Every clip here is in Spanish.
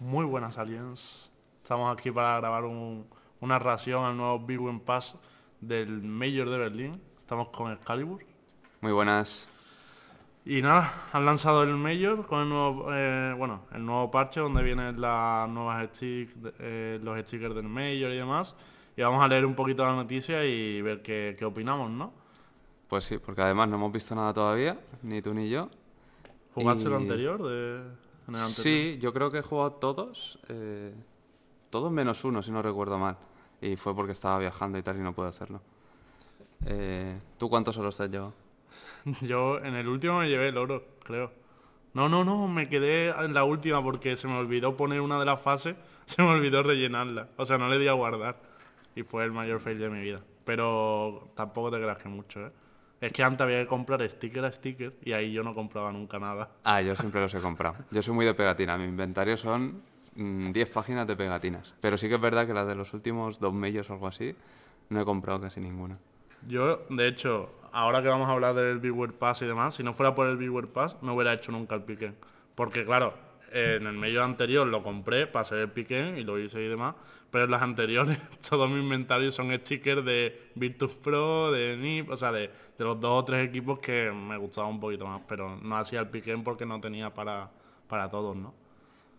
Muy buenas aliens. Estamos aquí para grabar una ración al nuevo Big Win Pass del Major de Berlín. Estamos con Excalibur. Muy buenas. Y nada, han lanzado el Major con el nuevo, eh, bueno, el nuevo parche donde vienen las nuevas stick, eh, los stickers del Major y demás. Y vamos a leer un poquito la noticia y ver qué, opinamos, ¿no? Pues sí, porque además no hemos visto nada todavía, ni tú ni yo. ¿Jugaste lo anterior de...? Sí, yo creo que he jugado todos, eh, todos menos uno, si no recuerdo mal. Y fue porque estaba viajando y tal y no pude hacerlo. Eh, ¿Tú cuántos oros te has llevado? yo en el último me llevé el oro, creo. No, no, no, me quedé en la última porque se me olvidó poner una de las fases, se me olvidó rellenarla. O sea, no le di a guardar. Y fue el mayor fail de mi vida. Pero tampoco te creas mucho, ¿eh? Es que antes había que comprar sticker a sticker y ahí yo no compraba nunca nada. Ah, yo siempre los he comprado. Yo soy muy de pegatina. Mi inventario son 10 mm, páginas de pegatinas. Pero sí que es verdad que las de los últimos dos meses o algo así, no he comprado casi ninguna. Yo, de hecho, ahora que vamos a hablar del Beware Pass y demás, si no fuera por el Beware Pass, no hubiera hecho nunca el pique. Porque claro, en el medio anterior lo compré Pasé el piquen y lo hice y demás, pero en las anteriores todos mis inventarios son stickers de Virtus Pro, de NIP, o sea, de, los dos o tres equipos que me gustaba un poquito más, pero no hacía el piquen porque no tenía para, para todos, ¿no?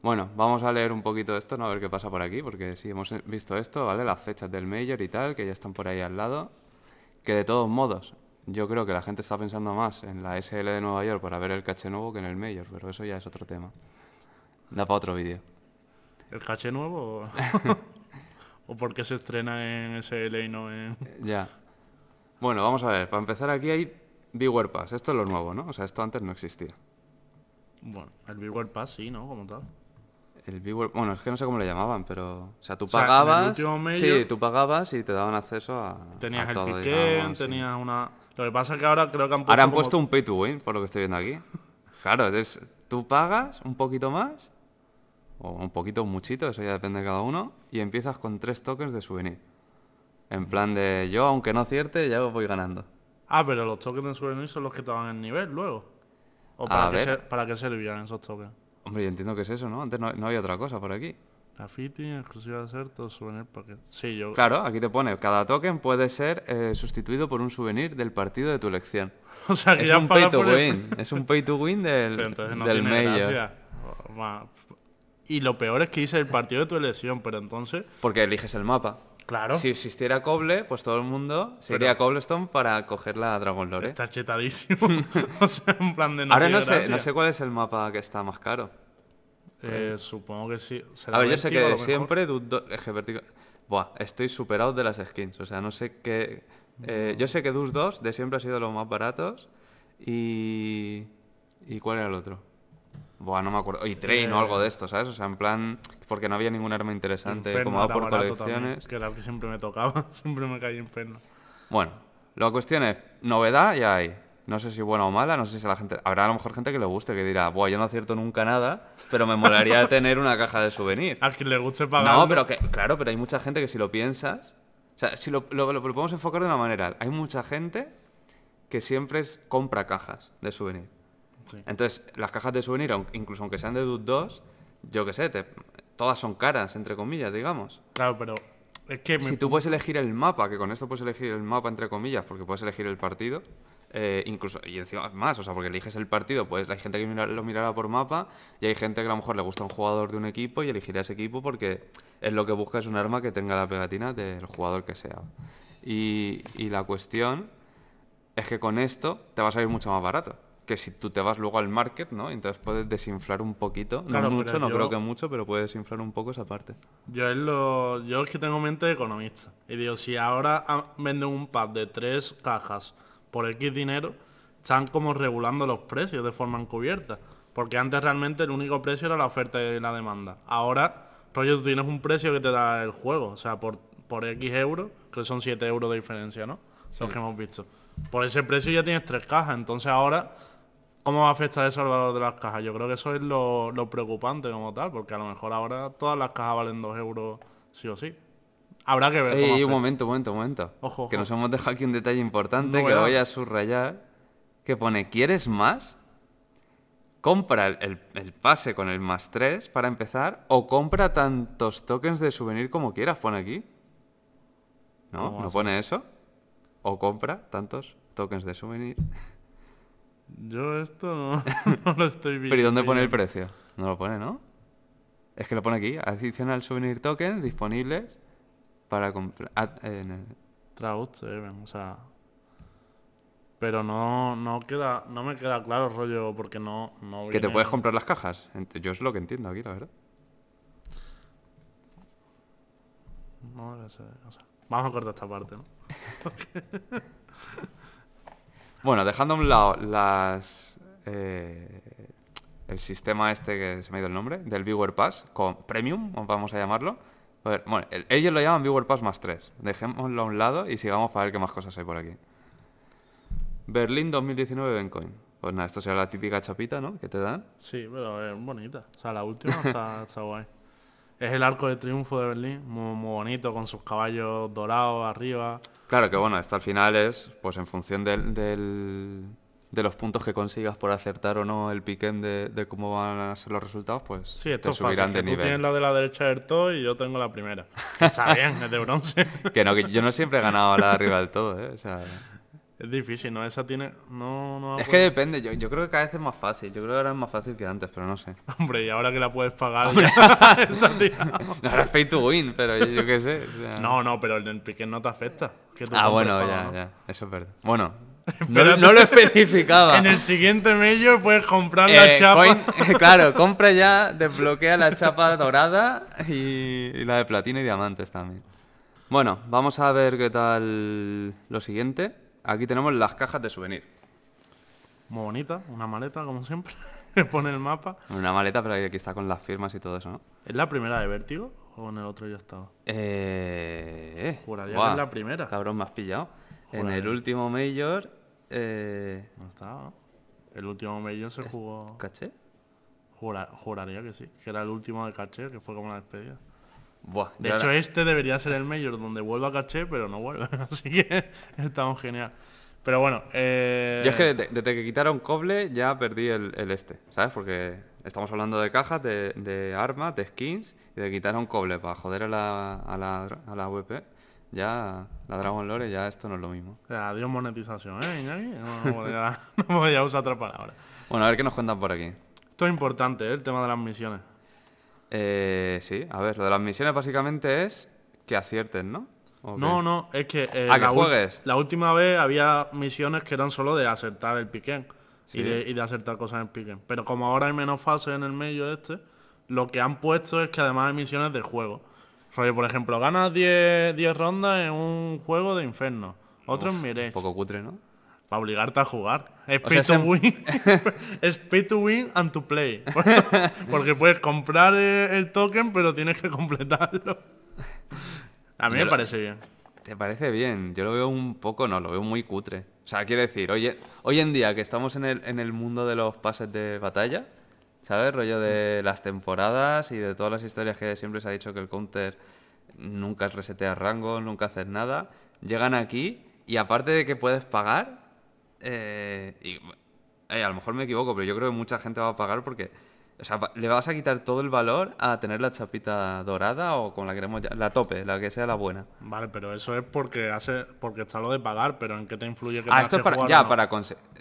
Bueno, vamos a leer un poquito esto, ¿no? A ver qué pasa por aquí, porque sí, hemos visto esto, ¿vale? Las fechas del Major y tal, que ya están por ahí al lado. Que de todos modos, yo creo que la gente está pensando más en la SL de Nueva York para ver el caché nuevo que en el Major, pero eso ya es otro tema. Da para otro vídeo. ¿El caché nuevo? ¿O por qué se estrena en ese y no en...? Ya. Bueno, vamos a ver. Para empezar aquí hay Beware Pass. Esto es lo nuevo, ¿no? O sea, esto antes no existía. Bueno, el Beware Pass sí, ¿no? Como tal. El Beware... Bueno, es que no sé cómo le llamaban, pero... O sea, tú pagabas... Sí, tú pagabas y te daban acceso a... Tenías el todo, tenías una... Lo que pasa es que ahora creo que han puesto... Ahora han puesto un pay to win, por lo que estoy viendo aquí. claro, es... tú pagas un poquito más o un poquito, un muchito, eso ya depende de cada uno, y empiezas con tres tokens de souvenir. En plan de yo, aunque no acierte, ya voy ganando. Ah, pero los tokens de souvenir son los que te dan el nivel luego. ¿O para, qué, para qué servían esos tokens? Hombre, yo entiendo que es eso, ¿no? Antes no, había otra cosa por aquí. Graffiti, exclusiva de ser, todo souvenir porque... Sí, yo... Claro, aquí te pone, cada token puede ser eh, sustituido por un souvenir del partido de tu elección. O sea, que es un pay to win, es un pay to win del, del y lo peor es que hice el partido de tu elección, pero entonces... Porque eliges el mapa. Claro. Si existiera Coble, pues todo el mundo sería iría Cobblestone para coger la Dragon Lore. ¿eh? Está chetadísimo. o sea, en plan de no Ahora no sé, no sé, cuál es el mapa que está más caro. Eh, supongo que sí. A ver, yo sé que de siempre... Buah, estoy superado de las skins. O sea, no sé qué... Eh, mm. yo sé que Dus 2 de siempre ha sido los más baratos. Y... ¿Y cuál era el otro? Buah, no me acuerdo. Y Train o eh. algo de esto, ¿sabes? O sea, en plan, porque no había ningún arma interesante Es por colecciones. que era el que siempre me tocaba, siempre me caía Inferno. Bueno, la cuestión es, novedad ya hay. No sé si buena o mala, no sé si a la gente... Habrá a lo mejor gente que le guste, que dirá, buah, yo no acierto nunca nada, pero me molaría tener una caja de souvenir. A quien le guste pagar. No, pero que, claro, pero hay mucha gente que si lo piensas... O sea, si lo, podemos enfocar de una manera, hay mucha gente que siempre compra cajas de souvenir. Entonces, las cajas de souvenir, incluso aunque sean de DUD 2, yo qué sé, todas son caras, entre comillas, digamos. Claro, pero que... Si tú puedes elegir el mapa, que con esto puedes elegir el mapa, entre comillas, porque puedes elegir el partido, eh, incluso, y encima más, o sea, porque eliges el partido, pues hay gente que lo mirará por mapa y hay gente que a lo mejor le gusta un jugador de un equipo y elegirá ese equipo porque es lo que busca es un arma que tenga la pegatina del jugador que sea. Y, y la cuestión es que con esto te va a salir mucho más barato que si tú te vas luego al market, ¿no? Entonces puedes desinflar un poquito. No mucho, no creo que mucho, pero puedes desinflar un poco esa parte. Yo es, lo, yo es que tengo mente de economista. Y digo, si ahora venden un pack de tres cajas por X dinero, están como regulando los precios de forma encubierta. Porque antes realmente el único precio era la oferta y la demanda. Ahora, rollo, tú tienes un precio que te da el juego. O sea, por, por X euros, que son 7 euros de diferencia, ¿no? son Los que hemos visto. Por ese precio ya tienes tres cajas. Entonces ahora ¿Cómo va a afectar eso Salvador de las cajas? Yo creo que eso es lo, preocupante como tal, porque a lo mejor ahora todas las cajas valen 2 euros sí o sí. Habrá que ver. un momento, un momento, un momento. Ojo, Que nos hemos dejado aquí un detalle importante que voy a subrayar. Que pone, ¿quieres más? Compra el, pase con el más 3 para empezar o compra tantos tokens de souvenir como quieras, pone aquí. ¿No? ¿No pone eso? O compra tantos tokens de souvenir. Yo esto no, lo estoy viendo. ¿Pero y dónde pone el precio? No lo pone, ¿no? Es que lo pone aquí. Adicional souvenir tokens disponibles para comprar... Eh, o sea... Pero no, no, queda, no me queda claro rollo porque no... no Que te puedes comprar las cajas. Yo es lo que entiendo aquí, la verdad. No, sé, Vamos a cortar esta parte, ¿no? Bueno, dejando a un lado las... Eh, el sistema este que se me ha ido el nombre, del Viewer Pass, con Premium, vamos a llamarlo. A bueno, ellos lo llaman Viewer Pass más 3. Dejémoslo a un lado y sigamos para ver qué más cosas hay por aquí. Berlín 2019 Bencoin. Pues nada, esto será la típica chapita, ¿no? Que te dan. Sí, pero es eh, bonita. O sea, la última está guay. Es el arco de triunfo de Berlín, muy, bonito, con sus caballos dorados arriba. Claro que bueno, esto al final es, pues en función de los puntos que consigas por acertar o no el piquen de, cómo van a ser los resultados, pues sí, esto es de nivel. Tú tienes la de la derecha del todo y yo tengo la primera. Está bien, es de bronce. que yo no siempre he ganado la de arriba del todo, ¿eh? Es difícil, ¿no? Esa tiene... No, no... Es que depende, yo, yo creo que cada vez es más fácil. Yo creo que ahora es más fácil que antes, pero no sé. Hombre, y ahora que la puedes pagar... no, ahora es pay to win, pero yo, qué sé. No, no, pero el, pique no te afecta. ah, bueno, ya, ya. Eso es verdad. Bueno, no, lo especificaba. En el siguiente medio puedes comprar la eh, chapa. Eh, claro, compra ya, desbloquea la chapa dorada y, y, la de platino y diamantes también. Bueno, vamos a ver qué tal lo siguiente. Aquí tenemos las cajas de souvenir. Muy bonita, una maleta, como siempre, Le pone el mapa. Una maleta, pero aquí está con las firmas y todo eso, ¿no? ¿Es la primera de Vértigo o en el otro ya estaba? Eh, juraría que es la primera. Cabrón, más pillado. En el último Major... Eh, no estaba, El último Major se jugó... ¿Caché? juraría que sí, que era el último de caché, que fue como la despedida de hecho, este debería ser el mayor donde vuelva a caché, pero no vuelve. Así que estamos genial. Pero bueno. Eh... es que desde, que quitaron coble ya perdí el, este, ¿sabes? Porque estamos hablando de cajas, de, armas, de skins, y de quitaron coble para joder a la, a la, a VP. Ya la Dragon Lore, ya esto no es lo mismo. O adiós monetización, ¿eh, No, podía, usar otra palabra. Bueno, a ver qué nos cuentan por aquí. Esto es importante, ¿eh? el tema de las misiones. Eh, sí, a ver, lo de las misiones básicamente es que aciertes, ¿no? No, no, es que, eh, ah, la, juegues? la última vez había misiones que eran solo de acertar el piquen y, de, acertar cosas en piquen. Pero como ahora hay menos fases en el medio este, lo que han puesto es que además hay misiones de juego. Rollo, por ejemplo, ganas 10 rondas en un juego de infierno. Otro Uf, en poco cutre, ¿no? Para obligarte a jugar. Es to win. es pay to win and to play. Porque puedes comprar e, el token, pero tienes que completarlo. A mí me parece bien. ¿Te parece bien? Yo lo veo un poco, no, lo veo muy cutre. O sea, quiero decir, oye, hoy en día que estamos en el, mundo de los pases de batalla, ¿sabes? Rollo de mm. las temporadas y de todas las historias que siempre se ha dicho que el counter nunca resetea rango, nunca haces nada. Llegan aquí y aparte de que puedes pagar, eh, y, eh, a lo mejor me equivoco, pero yo creo que mucha gente va a pagar porque... O sea, le vas a quitar todo el valor a tener la chapita dorada o con la queremos ya, la tope, la que sea la buena. Vale, pero eso es porque hace porque está lo de pagar, pero ¿en qué te influye que Ah, esto es para, ya, para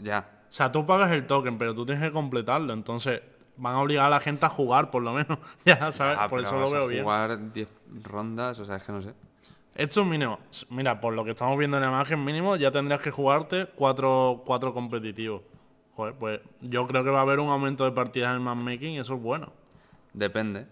ya. O sea, tú pagas el token, pero tú tienes que completarlo, entonces van a obligar a la gente a jugar por lo menos, ya sabes, por eso lo veo bien. Jugar 10 rondas, o sea, es que no sé. Esto es mínimo. Mira, por lo que estamos viendo en la imagen mínimo, ya tendrías que jugarte cuatro, competitivos. Joder, pues yo creo que va a haber un aumento de partidas en matchmaking y eso es bueno. Depende.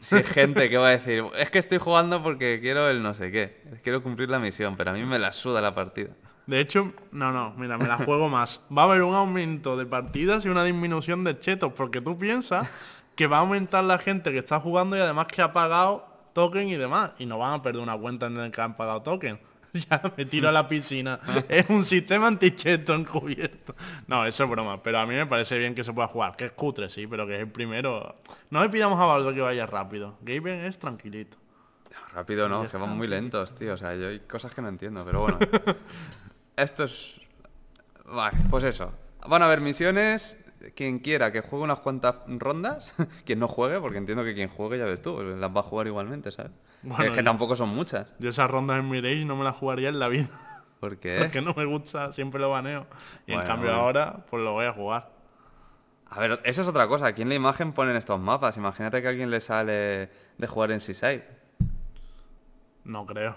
Si hay gente que va a decir, es que estoy jugando porque quiero el no sé qué, quiero cumplir la misión, pero a mí me la suda la partida. De hecho, no, no, mira, me la juego más. Va a haber un aumento de partidas y una disminución de chetos, porque tú piensas que va a aumentar la gente que está jugando y además que ha pagado token y demás. Y no van a perder una cuenta en el campo han token. ya me tiro a la piscina. es un sistema anticheto encubierto. No, eso es broma. Pero a mí me parece bien que se pueda jugar. Que es cutre, sí, pero que es el primero. No le pidamos a Baldo que vaya rápido. Gaben es tranquilito. Rápido no, que van muy lentos, tío. O sea, hay cosas que no entiendo, pero bueno. Esto es... pues eso. Van a haber misiones, quien quiera que juegue unas cuantas rondas, quien no juegue, porque entiendo que quien juegue, ya ves tú, las va a jugar igualmente, ¿sabes? es que tampoco son muchas. Yo esas rondas en Mirage no me las jugaría en la vida. ¿Por qué? Porque no me gusta, siempre lo baneo. Y en cambio ahora, pues lo voy a jugar. A ver, eso es otra cosa. Aquí en la imagen ponen estos mapas. Imagínate que a alguien le sale de jugar en Seaside. No creo.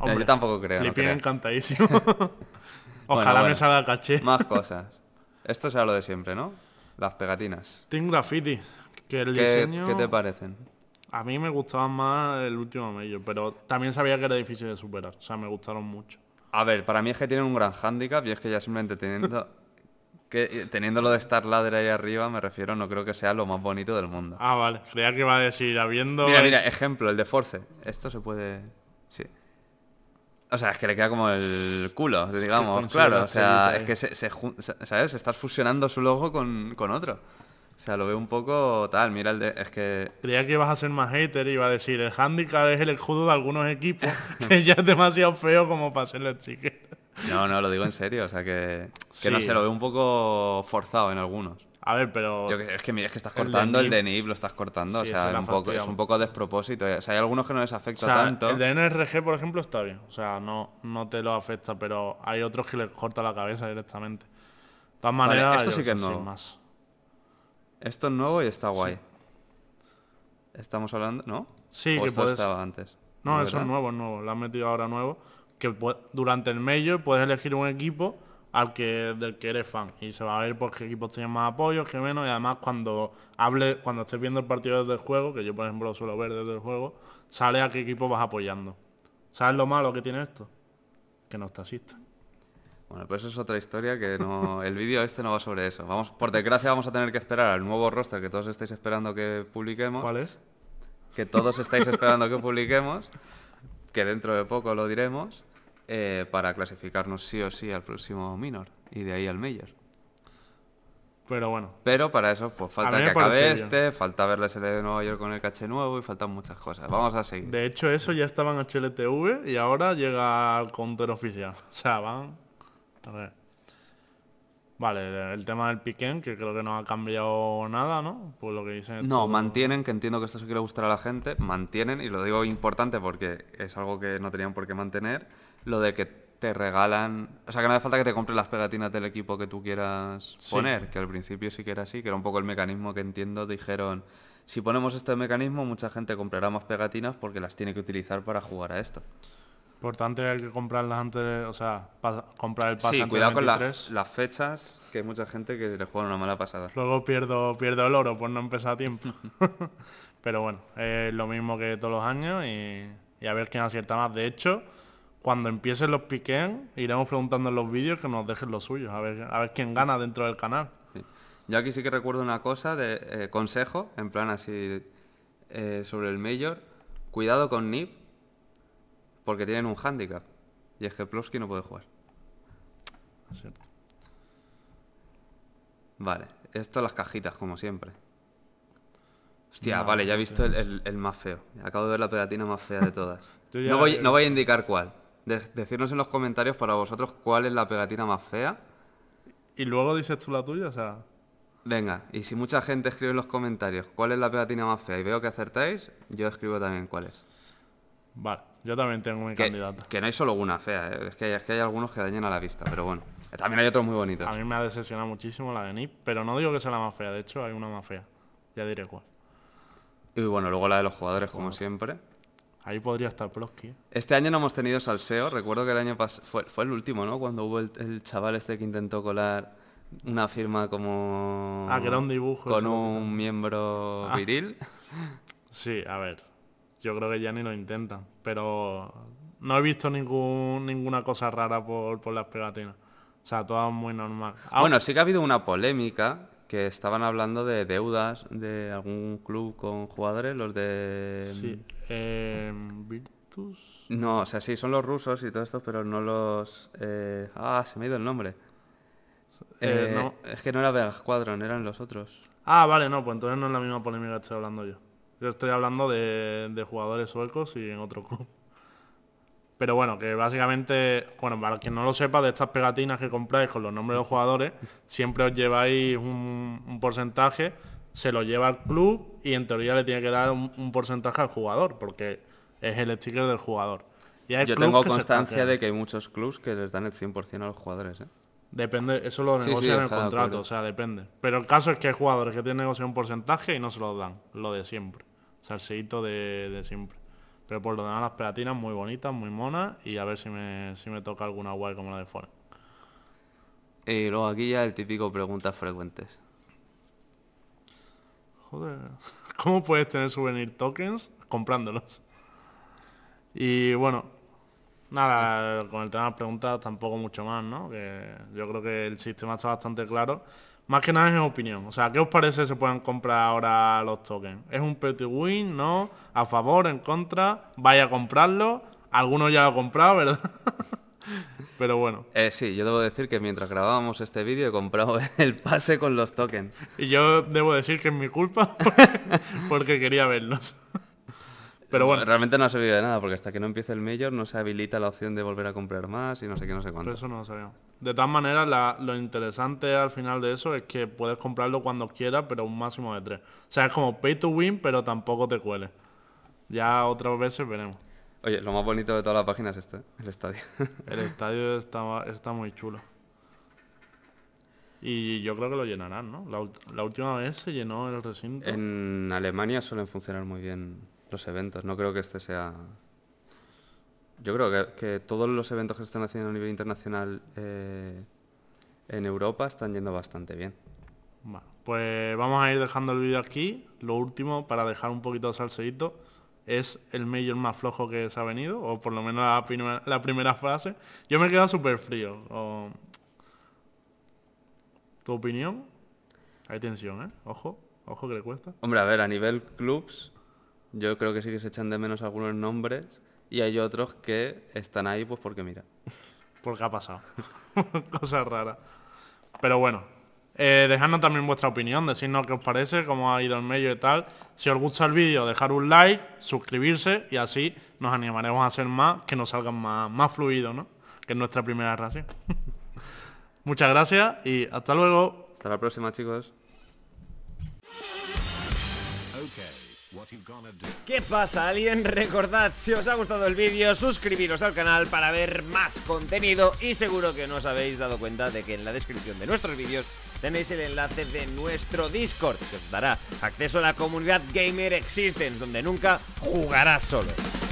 Hombre, tampoco creo. encantadísimo. Ojalá me salga caché. Más cosas. Esto será lo de siempre, ¿no? Las pegatinas. Team Graffiti, que el ¿Qué, te parecen? A mí me gustaban más el último medio, pero también sabía que era difícil de superar. O sea, me gustaron mucho. A ver, para mí es que tienen un gran hándicap y es que ya simplemente teniendo... que, eh, teniendo lo de Star Ladder ahí arriba, me refiero, no creo que sea lo más bonito del mundo. Ah, vale. Creía que iba a decir, habiendo... Mira, mira, ejemplo, el de Force. Esto se puede... Sí. O sea, es que le queda como el culo, digamos, claro. O sea, es que se, ¿sabes? Estás fusionando su logo con, otro. O sea, lo veo un poco tal, mira Es que... Creía que ibas a ser más hater, y iba a decir, el handicap es el escudo de algunos equipos, que ya es demasiado feo como para ser el sticker. No, no, lo digo en serio, o sea que, que no sé, lo veo un poco forzado en algunos. A ver, pero... es que mira, es que estás cortando el de lo estás cortando, o sea, es un, poco, despropósito. ¿eh? O sea, hay algunos que no les afecta o El de NRG, por ejemplo, está bien, o sea, no, no te lo afecta, pero hay otros que le corta la cabeza directamente. De todas maneras, esto sí que es Esto es nuevo y está guay. Estamos hablando, ¿no? Sí, que antes. No, eso es nuevo, es nuevo. Lo han metido ahora nuevo. Que durante el medio puedes elegir un equipo al que del que eres fan y se va a ver por qué equipos tienen más apoyo, qué menos y además cuando hable cuando estés viendo el partido desde el juego, que yo por ejemplo lo suelo ver desde el juego, sale a qué equipo vas apoyando. ¿Sabes lo malo que tiene esto? Que no está asista. Bueno, pues eso es otra historia que no el vídeo este no va sobre eso. Vamos, por desgracia vamos a tener que esperar al nuevo roster que todos estáis esperando que publiquemos. ¿Cuál Que todos estáis esperando que publiquemos, que dentro de poco lo diremos. Eh, para clasificarnos sí o sí al próximo minor y de ahí al mayor Pero bueno. Pero para eso pues falta que acabe este, falta ver la serie de Nueva York con el caché nuevo y faltan muchas cosas. Vamos a seguir. De hecho eso ya estaba en HLTV y ahora llega al counter oficial. O sea, van... Vale, el tema del piquen, que creo que no ha cambiado nada, ¿no? Por lo que dicen... No, mantienen, que entiendo que esto se quiere gustar a la gente, mantienen, y lo digo importante porque es algo que no tenían por qué mantener, lo de que te regalan, o sea que no hace falta que te compres las pegatinas del equipo que tú quieras poner, que al principio sí que era así, que era un poco el mecanismo que entiendo, dijeron, si ponemos este mecanismo mucha gente comprará más pegatinas porque las tiene que utilizar para jugar a esto. Importante tanto hay que comprarlas antes, o sea, comprar el pase Sí, cuidado con las, las, fechas, que hay mucha gente que le juega una mala pasada. Luego pierdo, pierdo el oro por no empezar a tiempo. Pero bueno, es lo mismo que todos los años y, y a ver quién acierta más. De hecho, cuando empiecen los piquen, iremos preguntando en los vídeos que nos dejen los suyos, a ver, a ver quién gana dentro del canal. Yo aquí sí que recuerdo una cosa de eh, consejo, en plan así eh, sobre el Major. Cuidado con Nip, porque tienen un hándicap Y es que no puede jugar. Vale, esto las cajitas, como siempre. Hostia, vale, ya he visto el, más feo. Acabo de ver la pegatina más fea de todas. no voy a indicar cuál decirnos en los comentarios para vosotros cuál es la pegatina más fea. Y luego dices tú la tuya, o sea... Venga, y si mucha gente escribe en los comentarios cuál es la pegatina más fea y veo que acertáis, yo escribo también cuál es. Vale, yo también tengo mi candidato. Que no hay solo una fea, ¿eh? es, que hay, es, que hay, algunos que dañan a la vista, pero bueno. También hay otros muy bonitos. A mí me ha decepcionado muchísimo la de Nip, pero no digo que sea la más fea, de hecho hay una más fea. Ya diré cuál. Y bueno, luego la de los jugadores, como siempre. Ahí podría estar Plosky. ¿eh? Este año no hemos tenido salseo. Recuerdo que el año pasado fue, el último, ¿no? Cuando hubo el, chaval este que intentó colar una firma como. Ah, que era un dibujo. Con un miembro ah. viril. Sí, a ver. Yo creo que ya ni lo intentan. Pero no he visto ninguna cosa rara por, las pegatinas. O sea, todo muy normal. Ah, bueno, sí que ha habido una polémica que estaban hablando de deudas de algún club con jugadores, los de... Sí, eh, Virtus. No, o sea, sí, son los rusos y todo esto, pero no los... Eh, ah, se me ha ido el nombre. Eh, eh, no. Es que no era Vega Squadron, eran los otros. Ah, vale, no, pues entonces no es la misma polémica que estoy hablando yo. Yo estoy hablando de, de jugadores suecos y en otro club. Pero bueno, que básicamente, bueno, para quien no lo sepa, de estas pegatinas que compráis con los nombres de los jugadores, siempre os lleváis un, porcentaje, se lo lleva al club y en teoría le tiene que dar un, porcentaje al jugador, porque es el sticker del jugador. Yo tengo constancia de que hay muchos clubs que les dan el 100% a los jugadores. ¿eh? Depende, eso lo negocian en el contrato, o sea, depende. Pero el caso es que hay jugadores que tienen negociar un porcentaje y no se lo dan, lo de siempre. Salseíto de siempre. Pero por lo demás las platinas muy bonitas, muy monas y a ver si me, si me toca alguna guay como la de fuera eh, Y luego aquí ya el típico preguntas frecuentes. Joder, ¿cómo puedes tener souvenir tokens comprándolos? Y bueno, nada, con el tema de las preguntas tampoco mucho más, ¿no? Que yo creo que el sistema está bastante claro más que nada es mi opinión. O sea, ¿qué os parece que se puedan comprar ahora los tokens? ¿Es un petit win? ¿No? ¿A favor? ¿En contra? ¿Vaya a comprarlo? Algunos ya lo ha comprado, ¿verdad? Pero bueno. Eh, sí, yo debo decir que mientras grabábamos este vídeo he comprado el pase con los tokens. Y yo debo decir que es mi culpa porque, quería verlos. Pero bueno. Realmente no ha servido de nada porque hasta que no empiece el mayor no se habilita la opción de volver a comprar más y no sé qué, no sé cuánto. eso no lo sabíamos. De tal manera, lo interesante al final de eso es que puedes comprarlo cuando quieras, pero un máximo de tres. O sea, es como pay to win, pero tampoco te cuele. Ya otras veces veremos. Oye, lo más bonito de todas las páginas es este, el estadio. el estadio está, está muy chulo. Y yo creo que lo llenarán, ¿no? La, la, última vez se llenó el recinto. En Alemania suelen funcionar muy bien los eventos. No creo que este sea yo creo que, todos los eventos que se están haciendo a nivel internacional eh, en Europa están yendo bastante bien. pues vamos a ir dejando el vídeo aquí. Lo último, para dejar un poquito de salseíto, es el mayor más flojo que se ha venido, o por lo menos la, primera fase. Yo me he quedado súper frío. ¿Tu opinión? Hay tensión, ¿eh? Ojo, ojo que le cuesta. Hombre, a ver, a nivel clubs, yo creo que sí que se echan de menos algunos nombres y hay otros que están ahí pues porque mira. Porque ha pasado. Cosas rara. Pero bueno, eh, dejadnos también vuestra opinión, decidnos qué os parece, cómo ha ido el medio y tal. Si os gusta el vídeo, dejar un like, suscribirse y así nos animaremos a hacer más, que nos salgan más, más fluidos, ¿no? Que es nuestra primera ración. Muchas gracias y hasta luego. Hasta la próxima, chicos. ¿Qué pasa, alguien? Recordad, si os ha gustado el vídeo, suscribiros al canal para ver más contenido y seguro que no os habéis dado cuenta de que en la descripción de nuestros vídeos tenéis el enlace de nuestro Discord, que os dará acceso a la comunidad Gamer Existence, donde nunca jugarás solo.